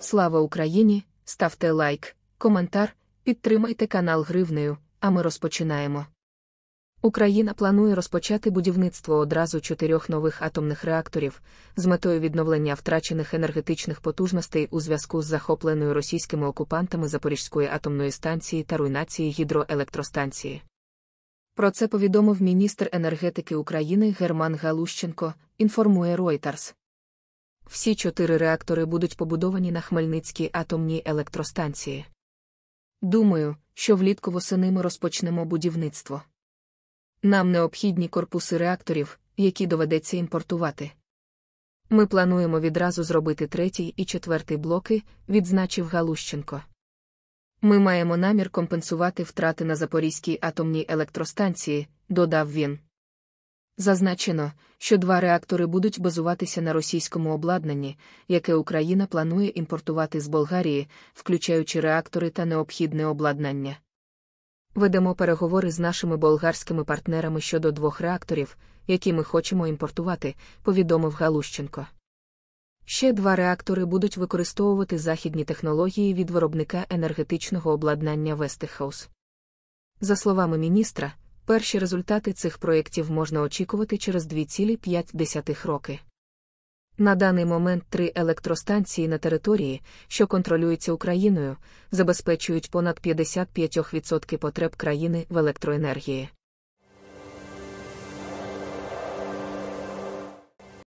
Слава Україні! Ставте лайк, коментар, підтримайте канал Гривнею, а ми розпочинаємо. Україна планує розпочати будівництво одразу чотирьох нових атомних реакторів з метою відновлення втрачених енергетичних потужностей у зв'язку з захопленою російськими окупантами Запорізької атомної станції та руйнації гідроелектростанції. Про це повідомив міністр енергетики України Герман Галущенко, інформує Reuters. Всі чотири реактори будуть побудовані на Хмельницькій атомній електростанції. Думаю, що влітку восени ми розпочнемо будівництво. Нам необхідні корпуси реакторів, які доведеться імпортувати. Ми плануємо відразу зробити третій і четвертий блоки, відзначив Галущенко. Ми маємо намір компенсувати втрати на Запорізькій атомній електростанції, додав він. Зазначено, що два реактори будуть базуватися на російському обладнанні, яке Україна планує імпортувати з Болгарії, включаючи реактори та необхідне обладнання. Ведемо переговори з нашими болгарськими партнерами щодо двох реакторів, які ми хочемо імпортувати, повідомив Галущенко. Ще два реактори будуть використовувати західні технології від виробника енергетичного обладнання Вестехаус. За словами міністра, Перші результати цих проєктів можна очікувати через 2,5 роки. На даний момент три електростанції на території, що контролюється Україною, забезпечують понад 55% потреб країни в електроенергії.